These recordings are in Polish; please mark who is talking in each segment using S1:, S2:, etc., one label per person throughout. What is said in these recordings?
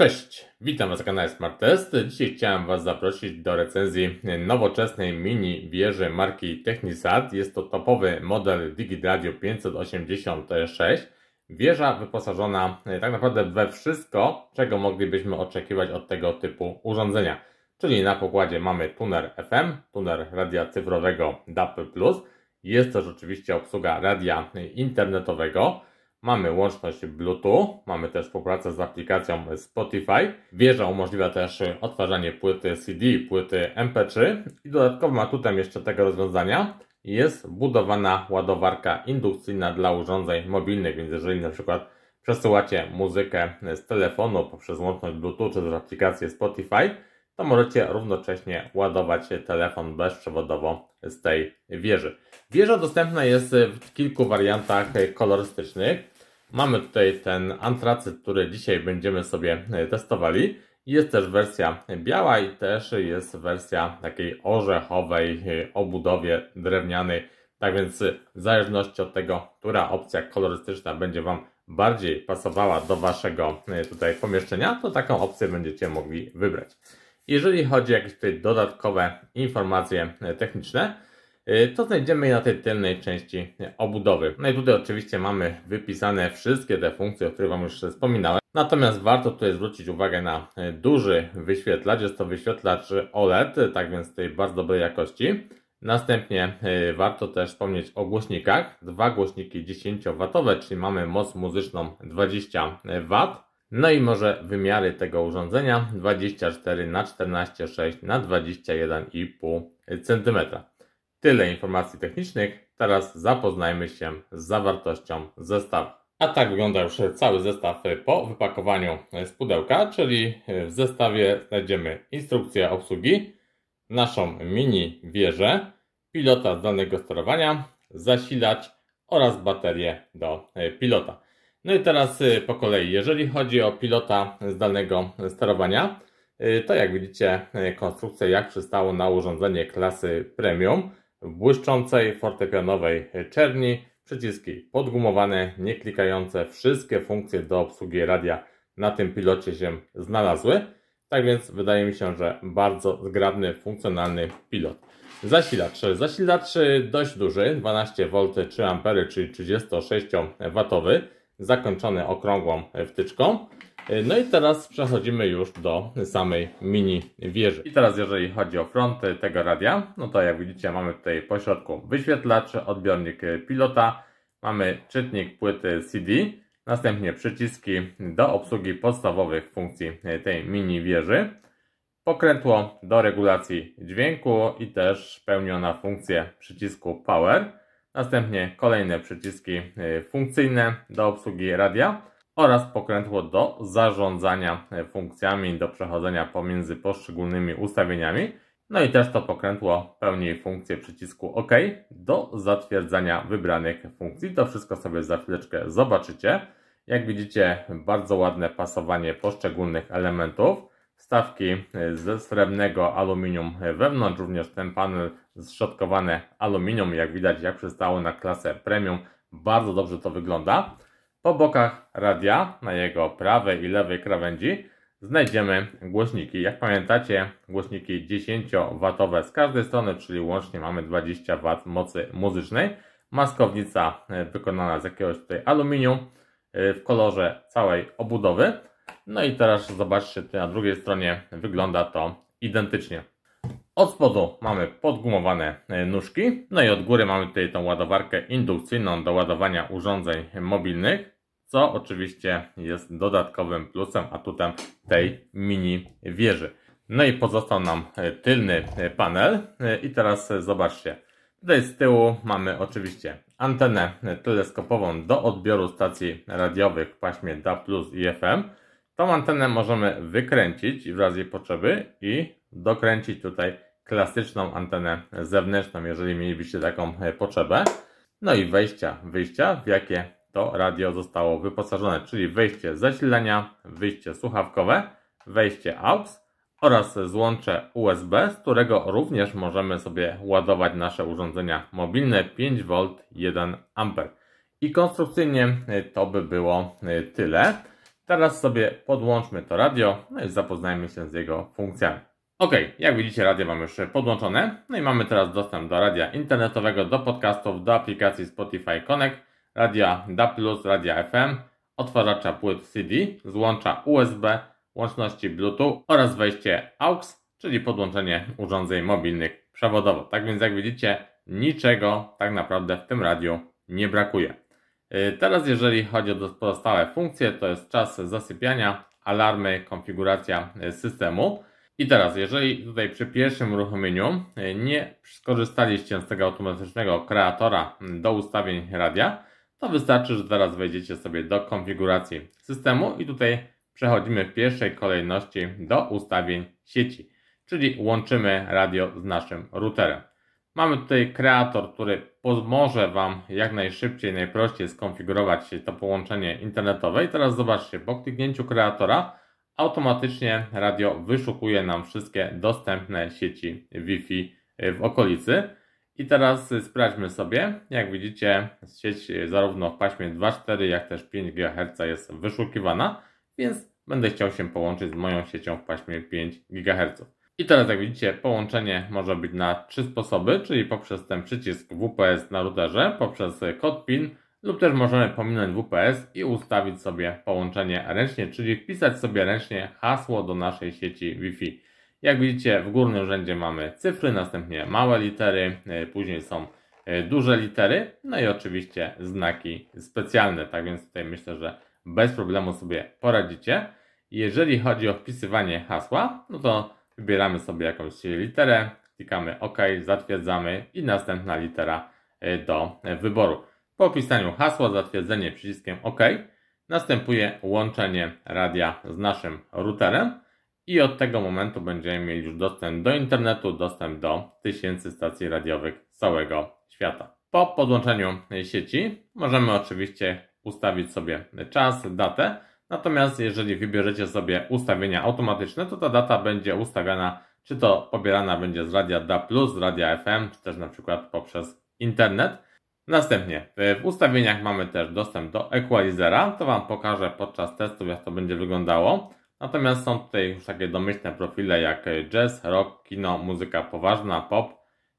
S1: Cześć, witam Was na kanale Smart Test. Dzisiaj chciałem Was zaprosić do recenzji nowoczesnej mini wieży marki Technisat. Jest to topowy model t 586. Wieża wyposażona e, tak naprawdę we wszystko, czego moglibyśmy oczekiwać od tego typu urządzenia. Czyli na pokładzie mamy tuner FM, tuner radia cyfrowego DAP+, jest też oczywiście obsługa radia internetowego, Mamy łączność Bluetooth, mamy też współpracę z aplikacją Spotify. Wieża umożliwia też y, odtwarzanie płyty CD, płyty MP3 i dodatkowym atutem jeszcze tego rozwiązania jest budowana ładowarka indukcyjna dla urządzeń mobilnych, więc jeżeli na przykład przesyłacie muzykę z telefonu poprzez łączność Bluetooth czy też aplikację Spotify, to możecie równocześnie ładować telefon bezprzewodowo z tej wieży. Wieża dostępna jest w kilku wariantach kolorystycznych. Mamy tutaj ten antracyt, który dzisiaj będziemy sobie e, testowali. Jest też wersja biała i też jest wersja takiej orzechowej e, obudowie drewnianej. Tak więc e, w zależności od tego, która opcja kolorystyczna będzie Wam bardziej pasowała do Waszego tutaj pomieszczenia, to taką opcję będziecie mogli wybrać. Jeżeli chodzi o jakieś tutaj dodatkowe informacje techniczne, Y, to znajdziemy je na tej tylnej części obudowy. No i tutaj oczywiście mamy wypisane wszystkie te funkcje, o których Wam już wspominałem. Natomiast warto tutaj zwrócić uwagę na y, duży wyświetlacz. Jest to wyświetlacz OLED, tak więc tej bardzo dobrej jakości. Następnie y, warto też wspomnieć o głośnikach. Dwa głośniki 10W, czyli mamy moc muzyczną 20W. No i może wymiary tego urządzenia 24 x 14,6 x 21,5 cm. Tyle informacji technicznych. Teraz zapoznajmy się z zawartością zestawu. A tak wygląda już cały zestaw po wypakowaniu z pudełka, czyli w zestawie znajdziemy instrukcję obsługi, naszą mini wieżę, pilota zdalnego sterowania, zasilacz oraz baterię do e, pilota. No i teraz e, po kolei, jeżeli chodzi o pilota zdalnego sterowania, e, to jak widzicie konstrukcja jak przystało na urządzenie klasy premium błyszczącej fortepianowej czerni, przyciski podgumowane, nieklikające, wszystkie funkcje do obsługi radia na tym pilocie się znalazły. Tak więc wydaje mi się, że bardzo zgrabny, funkcjonalny pilot. Zasilacz. Zasilacz y, dość duży, 12V 3A, czyli 36W, zakończony okrągłą wtyczką. No i teraz przechodzimy już do samej mini wieży. I teraz jeżeli chodzi o front tego radia, no to jak widzicie mamy tutaj po środku wyświetlacz, odbiornik e, pilota, mamy czytnik płyty CD, następnie przyciski do obsługi podstawowych funkcji e, tej mini wieży, pokrętło do regulacji dźwięku i też pełni ona funkcję przycisku power, następnie kolejne przyciski e, funkcyjne do obsługi radia, oraz pokrętło do zarządzania e, funkcjami, do przechodzenia pomiędzy poszczególnymi ustawieniami. No i też to pokrętło pełni funkcję przycisku OK do zatwierdzania wybranych funkcji. To wszystko sobie za chwileczkę zobaczycie. Jak widzicie, bardzo ładne pasowanie poszczególnych elementów. Stawki e, ze srebrnego aluminium e, wewnątrz, również ten panel zszotkowane aluminium, jak widać, jak przystało na klasę premium. Bardzo dobrze to wygląda. Po bokach radia, na jego prawej i lewej krawędzi, znajdziemy głośniki. Jak pamiętacie, głośniki 10W z każdej strony, czyli łącznie mamy 20 W mocy muzycznej. Maskownica e, wykonana z jakiegoś tutaj aluminium e, w kolorze całej obudowy. No i teraz zobaczcie, na drugiej stronie wygląda to identycznie. Od spodu mamy podgumowane e, nóżki, no i od góry mamy tutaj tą ładowarkę indukcyjną do ładowania urządzeń mobilnych, co oczywiście jest dodatkowym plusem, atutem tej mini wieży. No i pozostał nam e, tylny e, panel i teraz zobaczcie. Tutaj z tyłu mamy oczywiście antenę teleskopową do odbioru stacji radiowych w paśmie DA+, i FM. Tą antenę możemy wykręcić w razie potrzeby i dokręcić tutaj klasyczną antenę zewnętrzną, jeżeli mielibyście taką e, potrzebę. No i wejścia, wyjścia, w jakie to radio zostało wyposażone, czyli wejście zasilania, wyjście słuchawkowe, wejście AUX oraz złącze USB, z którego również możemy sobie ładować nasze urządzenia mobilne 5V 1A. I konstrukcyjnie e, to by było e, tyle. Teraz sobie podłączmy to radio no i zapoznajmy się z jego funkcjami. Ok, jak widzicie, radio mam już podłączone. No i mamy teraz dostęp do radia internetowego, do podcastów, do aplikacji Spotify Connect, radia DAB+, radia FM, otwarzacza płyt CD, złącza USB, łączności Bluetooth oraz wejście AUX, czyli podłączenie urządzeń mobilnych przewodowo. Tak więc jak widzicie, niczego tak naprawdę w tym radiu nie brakuje. Y, teraz jeżeli chodzi o pozostałe funkcje, to jest czas zasypiania, alarmy, konfiguracja y, systemu. I teraz, jeżeli tutaj przy pierwszym uruchomieniu e, nie skorzystaliście z tego automatycznego kreatora do ustawień radia, to wystarczy, że teraz wejdziecie sobie do konfiguracji systemu i tutaj przechodzimy w pierwszej kolejności do ustawień sieci, czyli łączymy radio z naszym routerem. Mamy tutaj kreator, który pomoże Wam jak najszybciej, najprościej skonfigurować to połączenie internetowe. I teraz zobaczcie, po kliknięciu kreatora automatycznie radio wyszukuje nam wszystkie dostępne sieci Wi-Fi e, w okolicy. I teraz e, sprawdźmy sobie, jak widzicie, sieć e, zarówno w paśmie 2.4, jak też 5 GHz jest wyszukiwana, więc będę chciał się połączyć z moją siecią w paśmie 5 GHz. I teraz jak widzicie, połączenie może być na trzy sposoby, czyli poprzez ten przycisk WPS na routerze, poprzez kod PIN lub też możemy pominąć WPS i ustawić sobie połączenie ręcznie, czyli wpisać sobie ręcznie hasło do naszej sieci Wi-Fi. Jak widzicie w górnym rzędzie mamy cyfry, następnie małe litery, e, później są e, duże litery, no i oczywiście znaki specjalne, tak więc tutaj myślę, że bez problemu sobie poradzicie. Jeżeli chodzi o wpisywanie hasła, no to wybieramy sobie jakąś literę, klikamy OK, zatwierdzamy i następna litera e, do wyboru. Po wpisaniu hasła, zatwierdzenie przyciskiem OK, następuje łączenie radia z naszym routerem i od tego momentu będziemy mieli już dostęp do internetu, dostęp do tysięcy stacji radiowych z całego świata. Po podłączeniu sieci możemy oczywiście ustawić sobie czas, datę, natomiast jeżeli wybierzecie sobie ustawienia automatyczne, to ta data będzie ustawiana, czy to pobierana będzie z radia DA+, z radia FM, czy też na przykład poprzez internet. Następnie e, w ustawieniach mamy też dostęp do equalizera. To Wam pokażę podczas testów, jak to będzie wyglądało. Natomiast są tutaj już takie domyślne profile jak jazz, rock, kino, muzyka poważna, pop,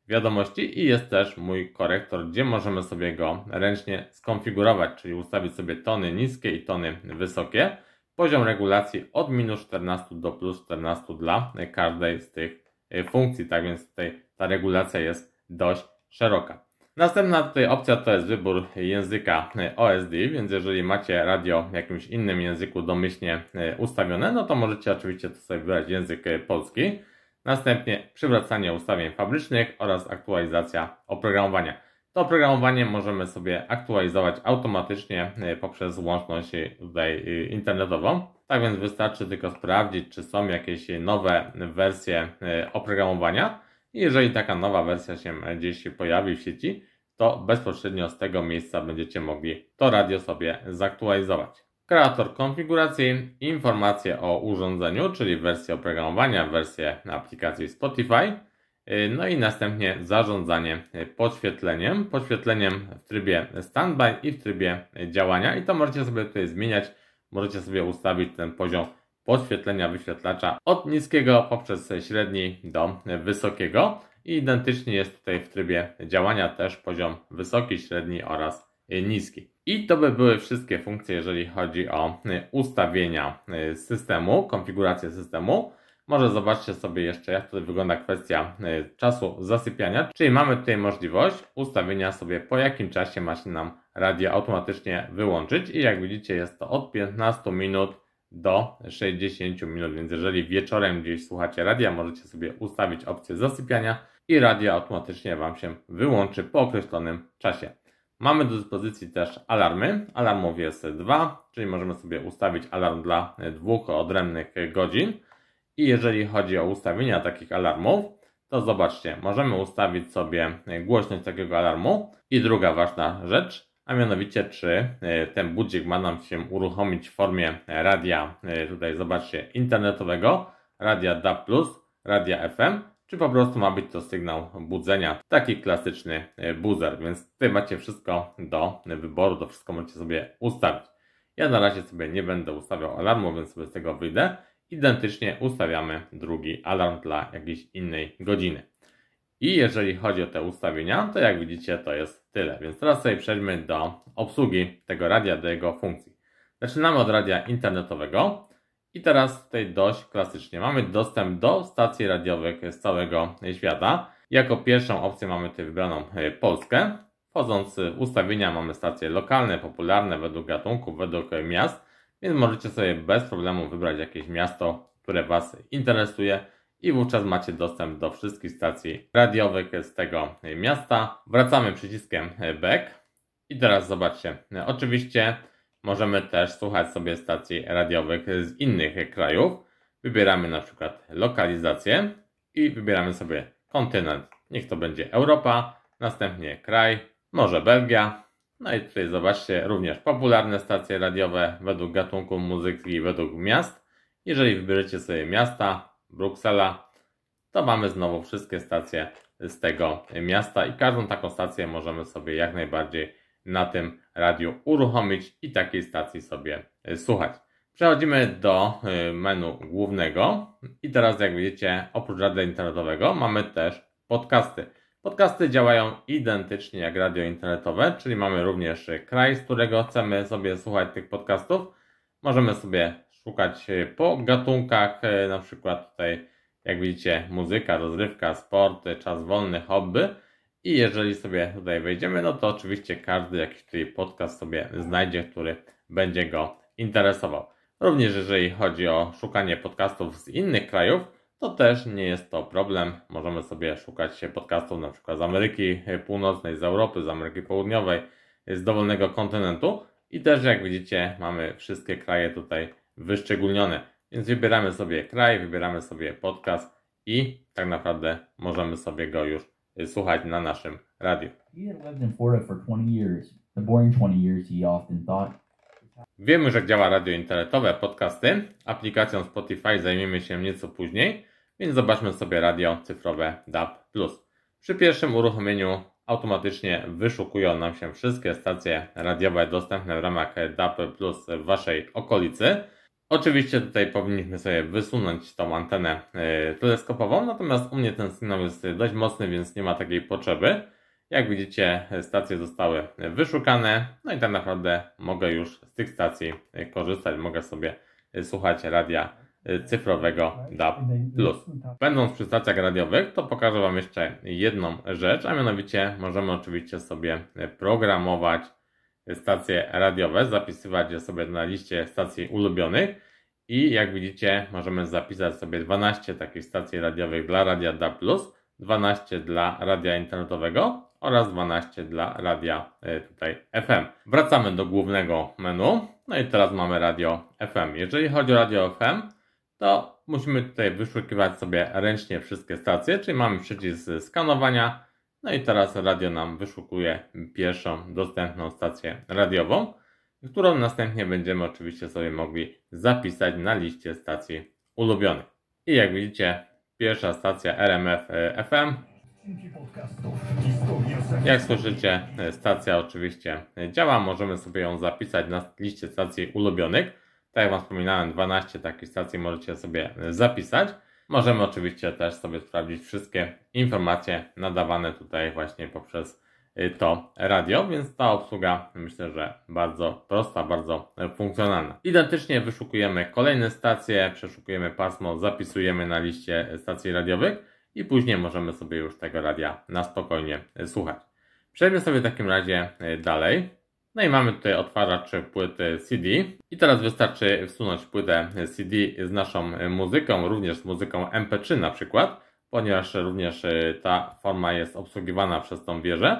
S1: wiadomości i jest też mój korektor, gdzie możemy sobie go ręcznie skonfigurować, czyli ustawić sobie tony niskie i tony wysokie. Poziom regulacji od minus 14 do plus 14 dla każdej z tych e, funkcji, tak więc tutaj ta regulacja jest dość szeroka. Następna tutaj opcja to jest wybór języka OSD, więc jeżeli macie radio w jakimś innym języku domyślnie e, ustawione, no to możecie oczywiście to sobie wybrać język e, polski. Następnie przywracanie ustawień fabrycznych oraz aktualizacja oprogramowania. To oprogramowanie możemy sobie aktualizować automatycznie e, poprzez łączność tutaj internetową. Tak więc wystarczy tylko sprawdzić, czy są jakieś nowe wersje oprogramowania. Jeżeli taka nowa wersja się gdzieś pojawi w sieci, to bezpośrednio z tego miejsca będziecie mogli to radio sobie zaktualizować. Kreator konfiguracji, informacje o urządzeniu, czyli wersję oprogramowania, wersję aplikacji Spotify, y, no i następnie zarządzanie podświetleniem, podświetleniem w trybie standby i w trybie działania i to możecie sobie tutaj zmieniać, możecie sobie ustawić ten poziom podświetlenia wyświetlacza od niskiego poprzez średni do wysokiego. I identycznie jest tutaj w trybie działania też poziom wysoki, średni oraz niski. I to by były wszystkie funkcje, jeżeli chodzi o y, ustawienia y, systemu, konfigurację systemu. Może zobaczcie sobie jeszcze, jak tutaj wygląda kwestia y, czasu zasypiania, czyli mamy tutaj możliwość ustawienia sobie, po jakim czasie ma się nam radio automatycznie wyłączyć i jak widzicie jest to od 15 minut do 60 minut, więc jeżeli wieczorem gdzieś słuchacie radia, możecie sobie ustawić opcję zasypiania, i radio automatycznie Wam się wyłączy po określonym czasie. Mamy do dyspozycji też alarmy. Alarmów jest dwa, czyli możemy sobie ustawić alarm dla dwóch odrębnych godzin. I jeżeli chodzi o ustawienia takich alarmów, to zobaczcie, możemy ustawić sobie głośność takiego alarmu. I druga ważna rzecz, a mianowicie czy e, ten budzik ma nam się uruchomić w formie radia, e, tutaj zobaczcie, internetowego, radia DAB+, radia FM, czy po prostu ma być to sygnał budzenia, taki klasyczny e, buzzer, więc tutaj macie wszystko do wyboru, to wszystko możecie sobie ustawić. Ja na razie sobie nie będę ustawiał alarmu, więc sobie z tego wyjdę. Identycznie ustawiamy drugi alarm dla jakiejś innej godziny. I jeżeli chodzi o te ustawienia, to jak widzicie to jest tyle. Więc teraz sobie przejdźmy do obsługi tego radia, do jego funkcji. Zaczynamy od radia internetowego. I teraz tutaj dość klasycznie. Mamy dostęp do stacji radiowych z całego świata. Jako pierwszą opcję mamy tutaj wybraną e, Polskę. Wchodząc w ustawienia mamy stacje lokalne, popularne, według gatunków, według miast, więc możecie sobie bez problemu wybrać jakieś miasto, które Was interesuje i wówczas macie dostęp do wszystkich stacji radiowych z tego miasta. Wracamy przyciskiem e, back i teraz zobaczcie. E, oczywiście Możemy też słuchać sobie stacji radiowych z innych krajów. Wybieramy na przykład lokalizację i wybieramy sobie kontynent. Niech to będzie Europa, następnie kraj, może Belgia. No i tutaj zobaczcie również popularne stacje radiowe według gatunku muzyki, według miast. Jeżeli wybierzecie sobie miasta, Bruksela, to mamy znowu wszystkie stacje z tego miasta i każdą taką stację możemy sobie jak najbardziej na tym radiu uruchomić i takiej stacji sobie e, słuchać. Przechodzimy do e, menu głównego i teraz jak widzicie oprócz radia internetowego mamy też podcasty. Podcasty działają identycznie jak radio internetowe, czyli mamy również kraj, z którego chcemy sobie słuchać tych podcastów. Możemy sobie szukać e, po gatunkach, na przykład tutaj jak widzicie muzyka, rozrywka, sport, czas wolny, hobby. I jeżeli sobie tutaj wejdziemy, no to oczywiście każdy jakiś tutaj podcast sobie znajdzie, który będzie go interesował. Również jeżeli chodzi o szukanie podcastów z innych krajów, to też nie jest to problem. Możemy sobie szukać podcastów na przykład z Ameryki Północnej, z Europy, z Ameryki Południowej, z dowolnego kontynentu i też jak widzicie mamy wszystkie kraje tutaj wyszczególnione. Więc wybieramy sobie kraj, wybieramy sobie podcast i tak naprawdę możemy sobie go już słuchać na naszym radiu. Wiemy, że działa radio internetowe, podcasty. Aplikacją Spotify zajmiemy się nieco później, więc zobaczmy sobie radio cyfrowe DAB+. Przy pierwszym uruchomieniu automatycznie wyszukują nam się wszystkie stacje radiowe dostępne w ramach DAB+ w Waszej okolicy. Oczywiście tutaj powinniśmy sobie wysunąć tą antenę e, teleskopową, natomiast u mnie ten sygnał jest dość mocny, więc nie ma takiej potrzeby. Jak widzicie, stacje zostały wyszukane, no i tak naprawdę mogę już z tych stacji korzystać, mogę sobie słuchać radia cyfrowego DAB+. Będąc przy stacjach radiowych, to pokażę Wam jeszcze jedną rzecz, a mianowicie możemy oczywiście sobie programować stacje radiowe, zapisywać je sobie na liście stacji ulubionych i jak widzicie możemy zapisać sobie 12 takich stacji radiowych dla Radia DA+, 12 dla radia internetowego oraz 12 dla radia e, tutaj FM. Wracamy do głównego menu. No i teraz mamy radio FM. Jeżeli chodzi o radio FM, to musimy tutaj wyszukiwać sobie ręcznie wszystkie stacje, czyli mamy przycisk skanowania, no i teraz radio nam wyszukuje pierwszą dostępną stację radiową, którą następnie będziemy oczywiście sobie mogli zapisać na liście stacji ulubionych. I jak widzicie, pierwsza stacja RMF e, FM. Jak słyszycie, e, stacja oczywiście e, działa. Możemy sobie ją zapisać na liście stacji ulubionych. Tak jak Wam wspominałem, 12 takich stacji możecie sobie zapisać. Możemy oczywiście też sobie sprawdzić wszystkie informacje nadawane tutaj właśnie poprzez y, to radio, więc ta obsługa myślę, że bardzo prosta, bardzo funkcjonalna. Identycznie wyszukujemy kolejne stacje, przeszukujemy pasmo, zapisujemy na liście stacji radiowych i później możemy sobie już tego radia na spokojnie y, słuchać. Przejdźmy sobie w takim razie y, dalej. No i mamy tutaj odtwarzacz płyty CD. I teraz wystarczy wsunąć płytę CD z naszą muzyką, również z muzyką MP3 na przykład, ponieważ również y, ta forma jest obsługiwana przez tą wieżę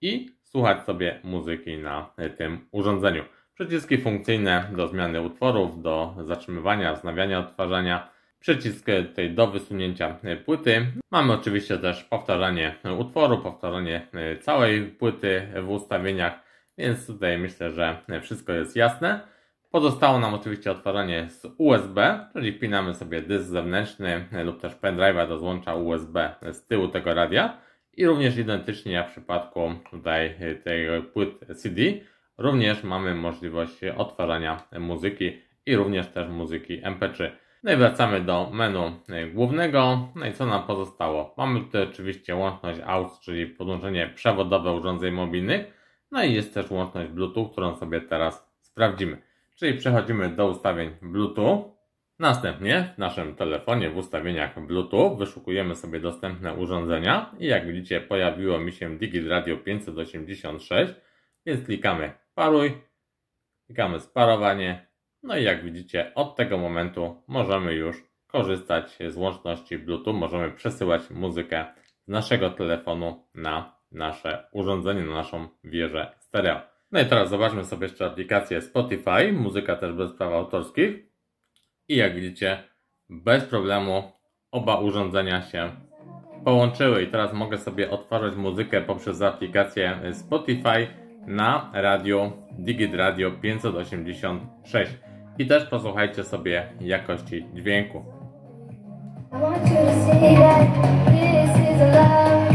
S1: i słuchać sobie muzyki na y, tym urządzeniu. Przyciski funkcyjne do zmiany utworów, do zatrzymywania, wznawiania odtwarzania, przycisk tutaj do wysunięcia y, płyty. Mamy oczywiście też powtarzanie utworu, powtarzanie całej płyty w ustawieniach więc tutaj myślę, że wszystko jest jasne. Pozostało nam oczywiście otworzenie z USB, czyli wpinamy sobie dysk zewnętrzny lub też pendrive'a do złącza USB z tyłu tego radia i również identycznie jak w przypadku tutaj tej płyt CD również mamy możliwość otwarzania muzyki i również też muzyki MP3. No i wracamy do menu głównego. No i co nam pozostało? Mamy tutaj oczywiście łączność AUX, czyli podłączenie przewodowe urządzeń mobilnych no i jest też łączność Bluetooth, którą sobie teraz sprawdzimy. Czyli przechodzimy do ustawień Bluetooth. Następnie w naszym telefonie w ustawieniach Bluetooth wyszukujemy sobie dostępne urządzenia i jak widzicie pojawiło mi się Digit Radio 586, więc klikamy paruj, klikamy sparowanie, no i jak widzicie od tego momentu możemy już korzystać z łączności Bluetooth, możemy przesyłać muzykę z naszego telefonu na nasze urządzenie, na naszą wieżę stereo. No i teraz zobaczmy sobie jeszcze aplikację Spotify, muzyka też bez praw autorskich. I jak widzicie, bez problemu oba urządzenia się połączyły. I teraz mogę sobie otworzyć muzykę poprzez aplikację Spotify na radio Digit Radio 586. I też posłuchajcie sobie jakości dźwięku. I want you to see that this is love.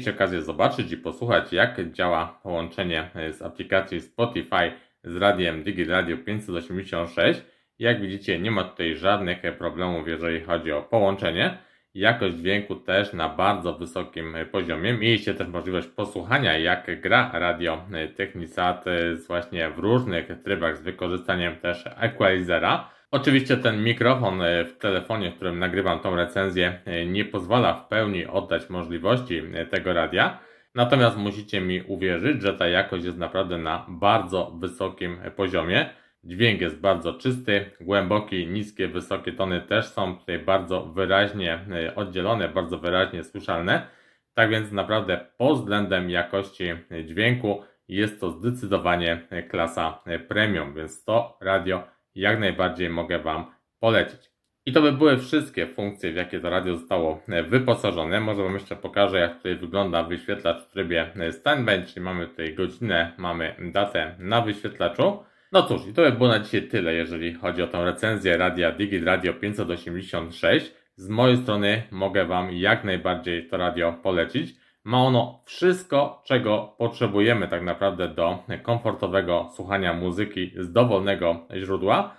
S1: mieliście okazję zobaczyć i posłuchać, jak działa połączenie e, z aplikacji Spotify z radiem DigiRadio 586. Jak widzicie, nie ma tutaj żadnych problemów, jeżeli chodzi o połączenie. Jakość dźwięku też na bardzo wysokim e, poziomie. Mieliście też możliwość posłuchania, jak gra radio e, Technisat właśnie w różnych trybach z wykorzystaniem też equalizera. Oczywiście ten mikrofon e, w telefonie, w którym nagrywam tą recenzję, e, nie pozwala w pełni oddać możliwości e, tego radia. Natomiast musicie mi uwierzyć, że ta jakość jest naprawdę na bardzo wysokim poziomie. Dźwięk jest bardzo czysty, głęboki, niskie, wysokie tony też są tutaj bardzo wyraźnie oddzielone, bardzo wyraźnie słyszalne. Tak więc naprawdę pod względem jakości dźwięku jest to zdecydowanie klasa premium, więc to radio jak najbardziej mogę Wam polecić. I to by były wszystkie funkcje, w jakie to radio zostało e, wyposażone. Może Wam jeszcze pokażę, jak tutaj wygląda wyświetlacz w trybie e, standby, czyli mamy tutaj godzinę, mamy datę na wyświetlaczu. No cóż, i to by było na dzisiaj tyle, jeżeli chodzi o tę recenzję radia Digit Radio 586. Z mojej strony mogę Wam jak najbardziej to radio polecić. Ma ono wszystko, czego potrzebujemy tak naprawdę do komfortowego słuchania muzyki z dowolnego źródła.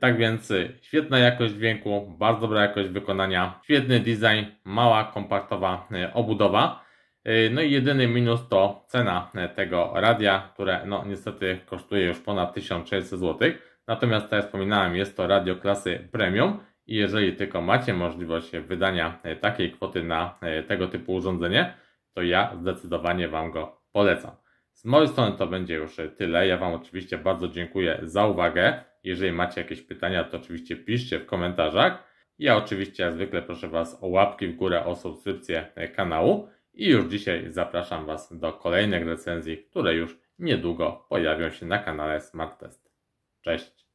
S1: Tak więc y, świetna jakość dźwięku, bardzo dobra jakość wykonania, świetny design, mała, kompaktowa y, obudowa. Y, no i jedyny minus to cena tego radia, które no niestety kosztuje już ponad 1600 zł. Natomiast tak jak wspominałem, jest to radio klasy premium i jeżeli tylko macie możliwość wydania takiej kwoty na tego typu urządzenie, to ja zdecydowanie Wam go polecam. Z mojej strony to będzie już tyle. Ja Wam oczywiście bardzo dziękuję za uwagę. Jeżeli macie jakieś pytania, to oczywiście piszcie w komentarzach. Ja oczywiście jak zwykle proszę Was o łapki w górę, o subskrypcję kanału i już dzisiaj zapraszam Was do kolejnych recenzji, które już niedługo pojawią się na kanale Smart Test. Cześć!